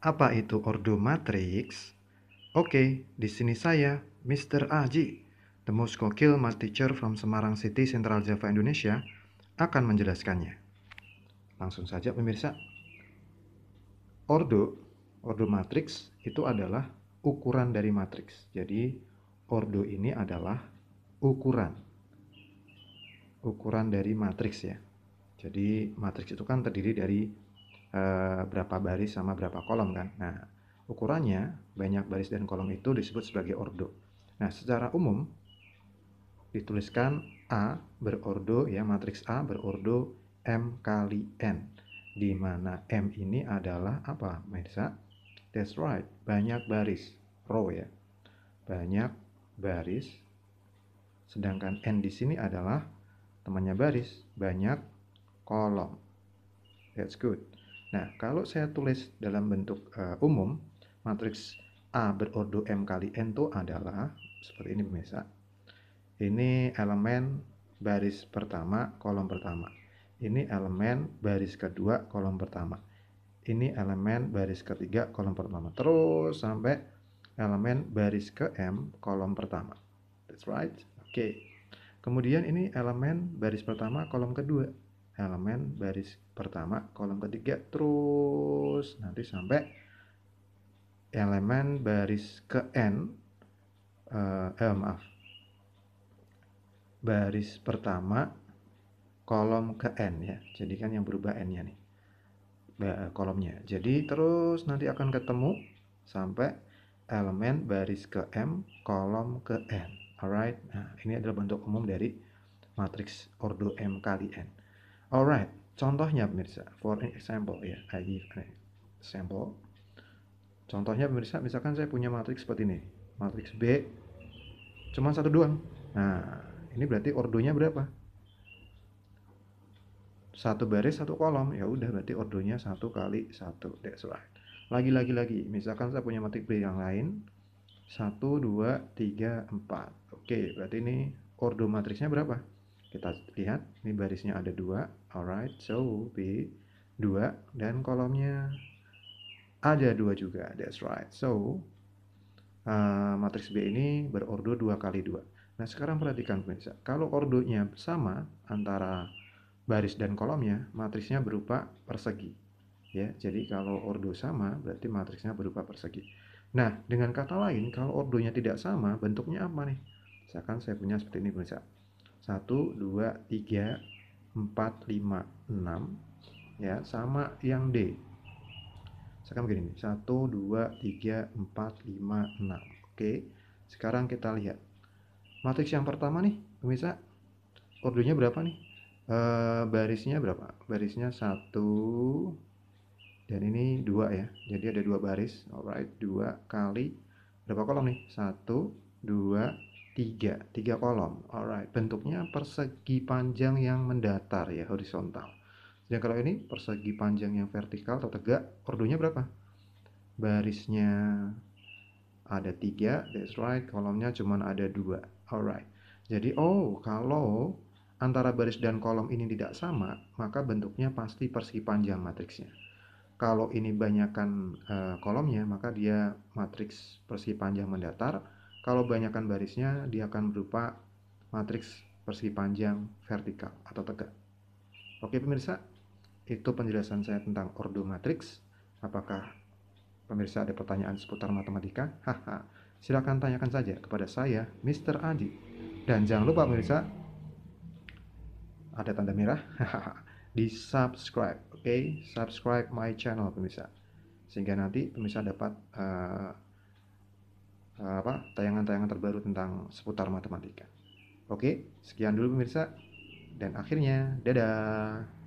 Apa itu ordo matrix? Oke, di sini saya, Mr. Aji, the most gokil math teacher from Semarang City, Central Java, Indonesia, akan menjelaskannya. Langsung saja pemirsa. Ordo, ordo matrix itu adalah ukuran dari matriks. Jadi, ordo ini adalah ukuran. Ukuran dari matriks ya. Jadi, matriks itu kan terdiri dari Eh, berapa baris sama berapa kolom kan. Nah, ukurannya banyak baris dan kolom itu disebut sebagai ordo. Nah, secara umum dituliskan A berordo ya matriks A berordo M kali N di mana M ini adalah apa, Mirsa? That's right, banyak baris, row ya. Banyak baris. Sedangkan N di sini adalah temannya baris, banyak kolom. That's good. Nah, kalau saya tulis dalam bentuk uh, umum, matriks A berordo M kali N itu adalah, seperti ini pemirsa, ini elemen baris pertama, kolom pertama. Ini elemen baris kedua, kolom pertama. Ini elemen baris ketiga, kolom pertama. Terus sampai elemen baris ke M, kolom pertama. That's right. Oke. Okay. Kemudian ini elemen baris pertama, kolom kedua elemen baris pertama kolom ketiga terus nanti sampai elemen baris ke n eh, eh maaf baris pertama kolom ke n ya jadi kan yang berubah n nya nih eh, kolomnya jadi terus nanti akan ketemu sampai elemen baris ke m kolom ke n alright nah ini adalah bentuk umum dari matriks ordo m kali n Alright, contohnya pemirsa, for an example ya, I give an example. Contohnya pemirsa, misalkan saya punya matriks seperti ini, matriks B, cuma satu doang. Nah, ini berarti ordonya berapa? Satu baris satu kolom, ya udah berarti ordonya satu kali satu. That's right. Lagi lagi lagi, misalkan saya punya matriks B yang lain, satu dua tiga empat. Oke, berarti ini ordo matriksnya berapa? Kita lihat, ini barisnya ada dua. Alright, so B, dua. Dan kolomnya ada dua juga, that's right. So, uh, matriks B ini berordo dua kali dua. Nah, sekarang perhatikan pemirsa. Kalau ordonya sama antara baris dan kolomnya, matriksnya berupa persegi. Ya, jadi kalau ordo sama berarti matriksnya berupa persegi. Nah, dengan kata lain, kalau ordonya tidak sama, bentuknya apa nih? Misalkan saya punya seperti ini pemirsa. 1 2 3 4 5 6 ya sama yang D Sekarang begini 1 2 3 4 5 6 oke sekarang kita lihat matriks yang pertama nih pemirsa ordernya berapa nih e, barisnya berapa barisnya 1 dan ini 2 ya jadi ada 2 baris alright 2 kali berapa kolom nih 1 2 tiga, tiga kolom. Alright, bentuknya persegi panjang yang mendatar ya, horizontal. Sedangkan kalau ini persegi panjang yang vertikal atau tegak, ordonya berapa? Barisnya ada tiga, that's right, kolomnya cuma ada dua. Alright, jadi oh kalau antara baris dan kolom ini tidak sama, maka bentuknya pasti persegi panjang matriksnya. Kalau ini banyakkan uh, kolomnya, maka dia matriks persegi panjang mendatar kalau banyakkan barisnya, dia akan berupa matriks persegi panjang vertikal atau tegak. Oke pemirsa, itu penjelasan saya tentang ordo matriks. Apakah pemirsa ada pertanyaan seputar matematika? Haha, silakan tanyakan saja kepada saya, Mr. Adi. Dan jangan lupa pemirsa, ada tanda merah, di subscribe, oke? Okay? Subscribe my channel pemirsa. Sehingga nanti pemirsa dapat uh, Eh, apa tayangan-tayangan terbaru tentang seputar matematika. Oke, sekian dulu pemirsa dan akhirnya dadah.